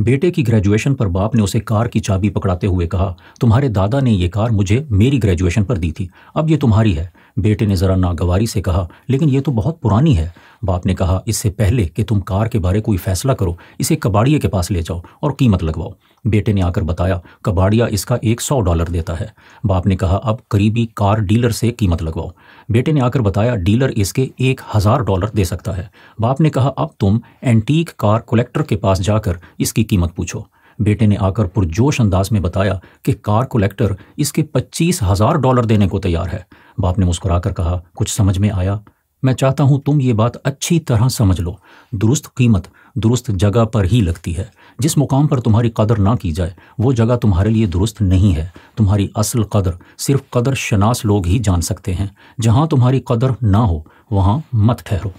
बेटे की ग्रेजुएशन पर बाप ने उसे कार की चाबी पकड़ाते हुए कहा तुम्हारे दादा ने यह कार मुझे मेरी ग्रेजुएशन पर दी थी अब ये तुम्हारी है बेटे ने ज़रा नागवारी से कहा लेकिन ये तो बहुत पुरानी है बाप ने कहा इससे पहले कि तुम कार के बारे कोई फैसला करो इसे कबाड़िए के पास ले जाओ और कीमत लगवाओ बेटे ने आकर बताया कबाड़िया इसका एक सौ डॉलर देता है बाप ने कहा अब करीबी कार डीलर से कीमत लगवाओ बेटे ने आकर बताया डीलर इसके एक हज़ार डॉलर दे सकता है बाप ने कहा अब तुम एंटीक कार कलेक्टर के पास जाकर इसकी कीमत पूछो बेटे ने आकर पुरजोश अंदाज में बताया कि कार कलेक्टर इसके पच्चीस हज़ार डॉलर देने को तैयार है बाप ने मुस्कुराकर कहा कुछ समझ में आया मैं चाहता हूं तुम ये बात अच्छी तरह समझ लो दुरुस्त कीमत दुरुस्त जगह पर ही लगती है जिस मुकाम पर तुम्हारी कदर ना की जाए वो जगह तुम्हारे लिए दुरुस्त नहीं है तुम्हारी असल कदर सिर्फ कदर शनास लोग ही जान सकते हैं जहां तुम्हारी कदर ना हो वहां मत ठहरो